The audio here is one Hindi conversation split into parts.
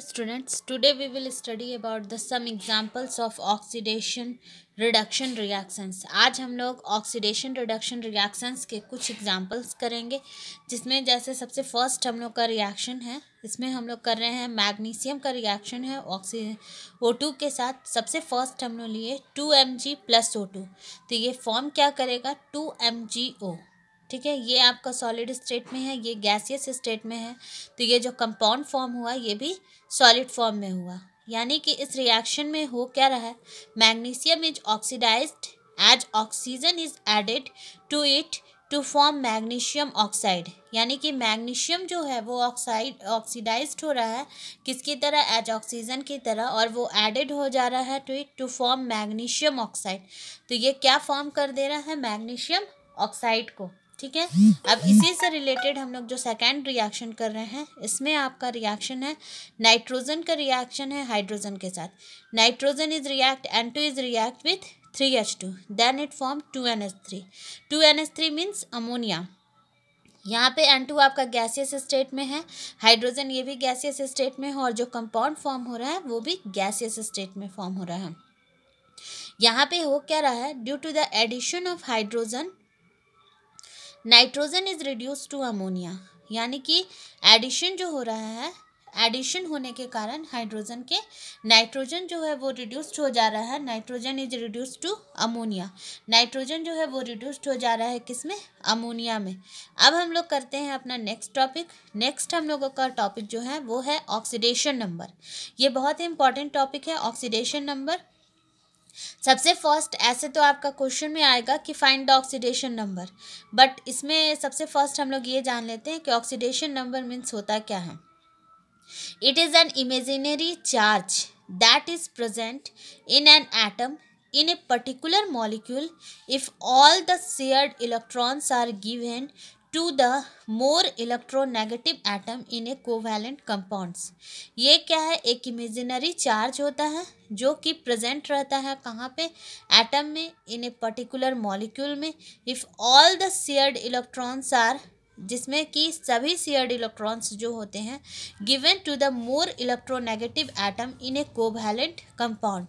students today we will study about the some examples of oxidation reduction reactions आज हम लोग oxidation reduction reactions के कुछ examples करेंगे जिसमें जैसे सबसे first हम लोग का reaction है इसमें हम लोग कर रहे हैं मैग्नीशियम का रिएक्शन है ऑक्सी ओ टू के साथ सबसे फर्स्ट हम लोग लिए two M G plus O two तो ये फॉर्म क्या करेगा टू एम जी ओ ठीक है ये आपका सॉलिड स्टेट में है ये गैसियस स्टेट में है तो ये जो कंपाउंड फॉर्म हुआ ये भी सॉलिड फॉर्म में हुआ यानी कि इस रिएक्शन में हो क्या रहा है magnesium is oxidized as oxygen is added to it to form magnesium oxide यानी कि मैग्नीशियम जो है वो ऑक्साइड ऑक्सीडाइज हो रहा है किसकी तरह एज ऑक्सीजन की तरह और वो एडेड हो जा रहा है to it to form magnesium oxide तो ये क्या फॉर्म कर दे रहा है मैग्नीशियम ऑक्साइड को ठीक है अब इसी से रिलेटेड हम लोग जो सेकेंड रिएक्शन कर रहे हैं इसमें आपका रिएक्शन है नाइट्रोजन का रिएक्शन है हाइड्रोजन के साथ nitrogen is react N two is react with three H two then it form two N H three two N H three means ammonia यहाँ पे एन टू आपका गैसियस स्टेट में है हाइड्रोजन ये भी गैसियस स्टेट में है और जो कंपाउंड फॉर्म हो रहा है वो भी गैसियस स्टेट में फॉर्म हो रहा है यहाँ पे हो क्या रहा है due to the addition of hydrogen nitrogen is reduce to ammonia यानी कि एडिशन जो हो रहा है एडिशन होने के कारण हाइड्रोजन के नाइट्रोजन जो है वो रिड्यूस्ड हो जा रहा है nitrogen is reduced to ammonia nitrogen जो है वो रिड्यूस्ड हो जा रहा है किस में अमोनिया में अब हम लोग करते हैं अपना नेक्स्ट टॉपिक नेक्स्ट हम लोगों का टॉपिक जो है वो है ऑक्सीडेशन नंबर ये बहुत ही इंपॉर्टेंट टॉपिक है ऑक्सीडेशन नंबर सबसे फर्स्ट ऐसे तो आपका क्वेश्चन में आएगा कि find the oxidation number but इसमें सबसे फर्स्ट हम लोग ये जान लेते हैं कि ऑक्सीडेशन नंबर मीन्स होता क्या है it is an imaginary charge that is present in an atom in a particular molecule if all the shared electrons are given to the more electronegative atom in a covalent compounds ये क्या है एक इमेजिनरी चार्ज होता है जो कि प्रेजेंट रहता है कहाँ पे एटम में इन ए पर्टिकुलर मॉलिक्यूल में if all the shared electrons are जिसमें कि सभी शेयर्ड इलेक्ट्रॉन्स जो होते हैं given to the more electronegative atom in a covalent compound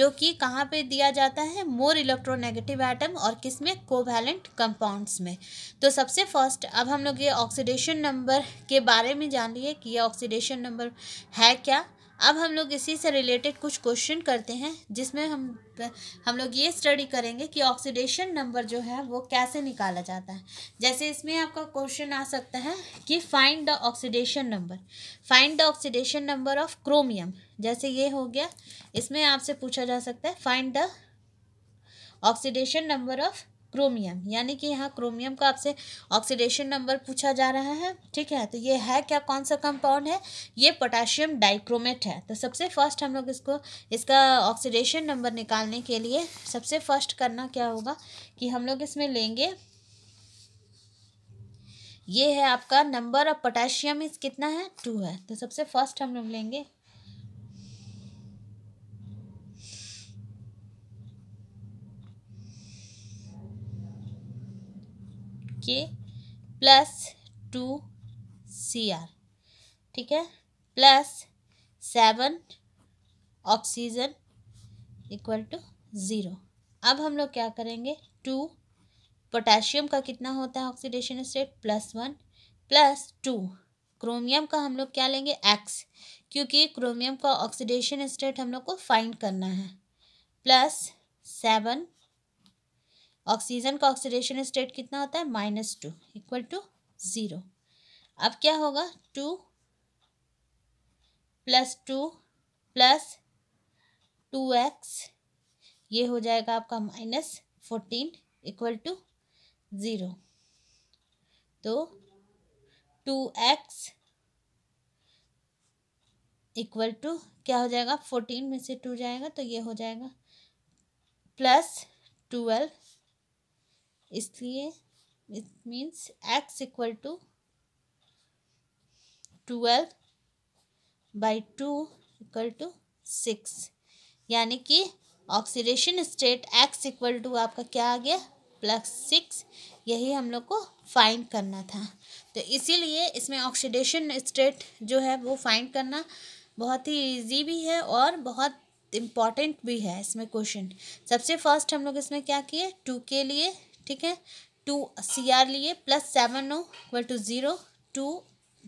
जो कि कहाँ पे दिया जाता है मोर इलेक्ट्रोनेगेटिव एटम और किस में कोवैलेंट कंपाउंड्स में तो सबसे फर्स्ट अब हम लोग ये ऑक्सीडेशन नंबर के बारे में जान लिए कि ये ऑक्सीडेशन नंबर है क्या अब हम लोग इसी से रिलेटेड कुछ क्वेश्चन करते हैं जिसमें हम हम लोग ये स्टडी करेंगे कि ऑक्सीडेशन नंबर जो है वो कैसे निकाला जाता है जैसे इसमें आपका क्वेश्चन आ सकता है कि find the oxidation number find the oxidation number of chromium जैसे ये हो गया इसमें आपसे पूछा जा सकता है find the oxidation number of chromium यानी कि यहाँ क्रोमियम का आपसे ऑक्सीडेशन नंबर पूछा जा रहा है ठीक है तो ये है क्या कौन सा कंपाउंड है ये पोटाशियम डाइक्रोमेट है तो सबसे फर्स्ट हम लोग इसको इसका ऑक्सीडेशन नंबर निकालने के लिए सबसे फर्स्ट करना क्या होगा कि हम लोग इसमें लेंगे ये है आपका नंबर ऑफ पोटाशियम इस कितना है टू है तो सबसे फर्स्ट हम लोग लेंगे K plus two C R ठीक है plus seven oxygen equal to zero अब हम लोग क्या करेंगे टू पोटेशियम का कितना होता है oxidation state plus one plus two chromium का हम लोग क्या लेंगे एक्स क्योंकि क्रोमियम का ऑक्सीडेशन स्टेट हम लोग को फाइंड करना है प्लस सेवन ऑक्सीजन का ऑक्सीडेशन स्टेट कितना होता है minus two equal to zero अब क्या होगा two plus two plus two X ये हो जाएगा आपका minus fourteen equal to zero तो टू एक्स इक्वल टू क्या हो जाएगा फोर्टीन में से टू जाएगा तो ये हो जाएगा प्लस ट्वेल्व इसलिए it means X equal to twelve by two equal to six यानी कि oxidation state X equal to आपका क्या आ गया प्लस सिक्स यही हम लोग को फाइंड करना था तो इसीलिए इसमें ऑक्सीडेशन स्टेट जो है वो फाइंड करना बहुत ही इजी भी है और बहुत इम्पॉर्टेंट भी है इसमें क्वेश्चन सबसे फर्स्ट हम लोग इसमें क्या किए टू के लिए ठीक है टू सी आर लिए plus seven O equal to zero two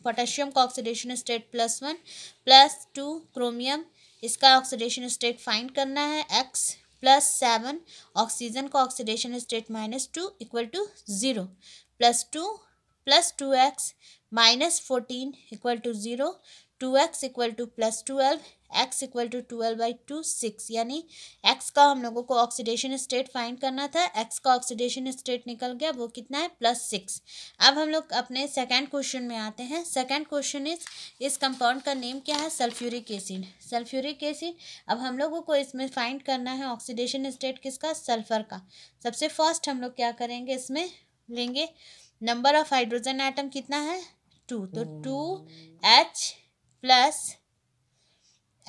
potassium का oxidation state plus one plus two chromium इसका ऑक्सीडेशन स्टेट फाइंड करना है एक्स प्लस सेवन ऑक्सीजन का oxidation state minus two equal to zero plus two plus two X minus fourteen equal to zero two X equal to plus twelve X equal to twelve by two six यानी एक्स का हम लोगों को ऑक्सीडेशन स्टेट फाइंड करना था एक्स का ऑक्सीडेशन स्टेट निकल गया वो कितना है प्लस सिक्स अब हम लोग अपने सेकेंड क्वेश्चन में आते हैं सेकेंड क्वेश्चन इज इस कंपाउंड का नेम क्या है सल्फ्यूरिक एसिड सल्फ्यूरिक एसिड अब हम लोगों को इसमें फाइंड करना है ऑक्सीडेशन स्टेट किसका सल्फर का सबसे फर्स्ट हम लोग क्या करेंगे इसमें लेंगे नंबर ऑफ हाइड्रोजन आइटम कितना है टू तो two H plus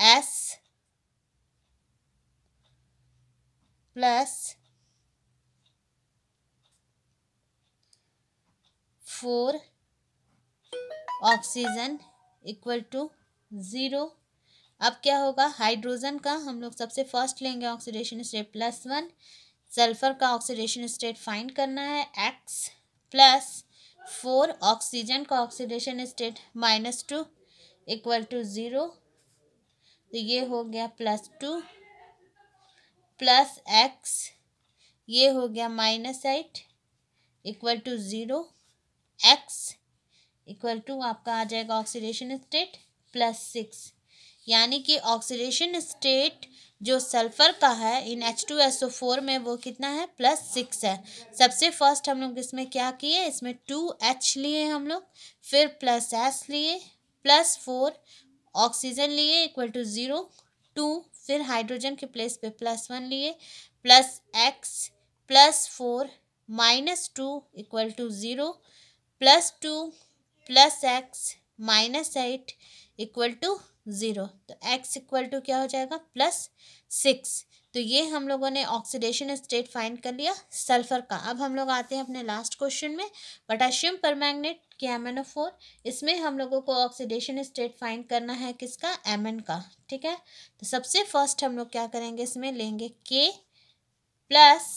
S plus four oxygen equal to zero अब क्या होगा हाइड्रोजन का हम लोग सबसे फर्स्ट लेंगे oxidation state plus one sulphur का ऑक्सीडेशन स्टेट फाइंड करना है एक्स प्लस फोर ऑक्सीजन का oxidation state minus two equal to zero तो ये हो गया प्लस टू प्लस एक्स ये हो गया minus eight equal to zero X equal to आपका आ जाएगा ऑक्सीडेशन स्टेट प्लस सिक्स यानी कि ऑक्सीडेशन स्टेट जो सल्फ़र का है in H two S O four में वो कितना है प्लस सिक्स है सबसे फर्स्ट हम लोग इसमें क्या किए इसमें टू एच लिए हम लोग फिर प्लस एस लिए प्लस फोर ऑक्सीजन लिए इक्वल टू ज़ीरो टू फिर हाइड्रोजन के प्लेस पे प्लस वन लिए plus X plus four minus two equal to zero plus two plus X minus eight equal to zero तो एक्स इक्वल टू क्या हो जाएगा प्लस सिक्स तो ये हम लोगों ने ऑक्सीडेशन स्टेट फाइंड कर लिया सल्फर का अब हम लोग आते हैं अपने लास्ट क्वेश्चन में potassium magnet K M four इसमें हम लोगों को ऑक्सीडेशन स्टेट फाइंड करना है किसका एम का ठीक है तो सबसे फर्स्ट हम लोग क्या करेंगे इसमें लेंगे K plus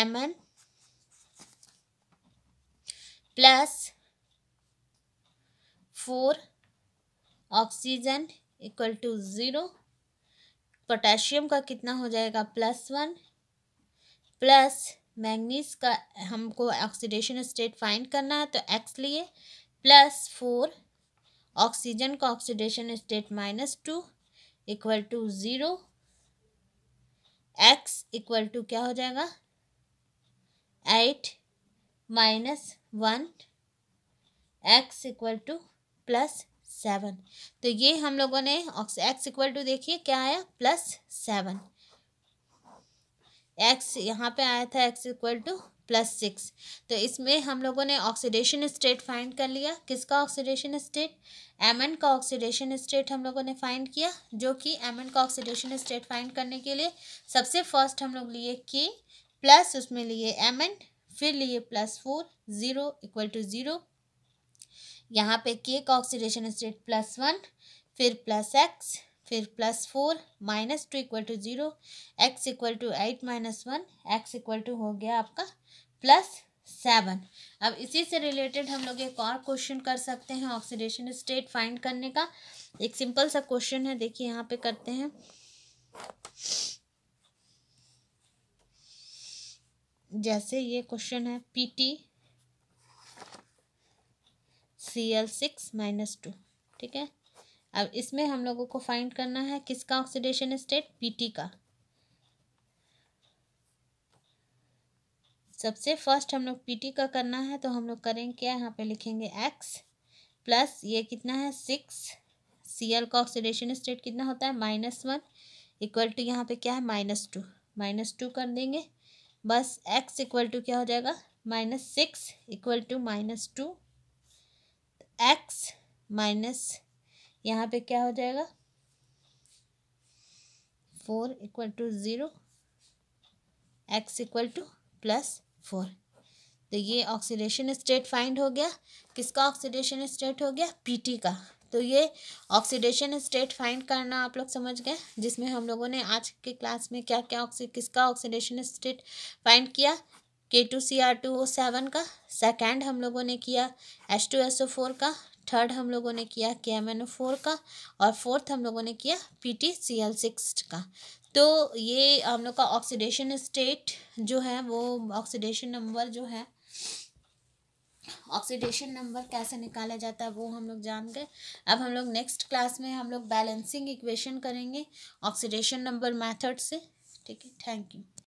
M plus four oxygen equal to zero potassium का कितना हो जाएगा प्लस वन प्लस मैंगनीज का हमको ऑक्सीडेशन स्टेट फाइंड करना है तो एक्स लिए प्लस फोर ऑक्सीजन का oxidation state minus two equal to zero X equal to क्या हो जाएगा eight minus one X equal to plus seven तो ये हम लोगों ने एक्स इक्वल टू देखिए क्या आया प्लस सेवन एक्स यहाँ पे आया था X equal to plus six तो इसमें हम लोगों ने ऑक्सीडेशन स्टेट फाइंड कर लिया किसका ऑक्सीडेशन स्टेट एन का ऑक्सीडेशन स्टेट हम लोगों ने फाइंड किया जो कि एन का ऑक्सीडेशन स्टेट फाइंड करने के लिए सबसे फर्स्ट हम लोग लिए के प्लस उसमें लिए एन फिर लिए plus four zero equal to zero यहाँ पे K oxidation state plus one फिर प्लस एक्स फिर plus four minus two equal to zero X equal to eight minus one X equal to हो गया आपका प्लस सेवन अब इसी से रिलेटेड हम लोग एक और क्वेश्चन कर सकते हैं ऑक्सीडेशन स्टेट फाइंड करने का एक सिंपल सा क्वेश्चन है देखिए यहाँ पे करते हैं जैसे ये क्वेश्चन है PT C L six minus two ठीक है अब इसमें हम लोगों को फाइंड करना है किसका ऑक्सीडेशन स्टेट पीटी का सबसे फर्स्ट हम लोग पीटी का करना है तो हम लोग करेंगे क्या यहाँ पे लिखेंगे एक्स प्लस ये कितना है सिक्स सी एल का ऑक्सीडेशन स्टेट कितना होता है माइनस वन इक्वल टू यहाँ पे क्या है माइनस टू माइनस टू कर देंगे बस एक्स इक्वल टू क्या हो जाएगा minus six equal to minus two X minus यहाँ पे क्या हो जाएगा four equal to zero X equal to plus four तो ये ऑक्सीडेशन स्टेट फाइंड हो गया किसका ऑक्सीडेशन स्टेट हो गया पी का तो ये ऑक्सीडेशन स्टेट फाइंड करना आप लोग समझ गए जिसमें हम लोगों ने आज के क्लास में क्या क्या ऑक्सी किसका ऑक्सीडेशन स्टेट फाइंड किया K two C R two O seven का सेकेंड हम लोगों ने किया H two S O four का थर्ड हम लोगों ने किया के एम एन ओ फोर का और फोर्थ हम लोगों ने किया P T C L six का तो ये हम लोग का ऑक्सीडेशन स्टेट जो है वो ऑक्सीडेशन नंबर जो है ऑक्सीडेशन नंबर कैसे निकाला जाता है वो हम लोग जान गए अब हम लोग नेक्स्ट क्लास में हम लोग बैलेंसिंग इक्वेशन करेंगे ऑक्सीडेशन नंबर मेथड से ठीक है थैंक यू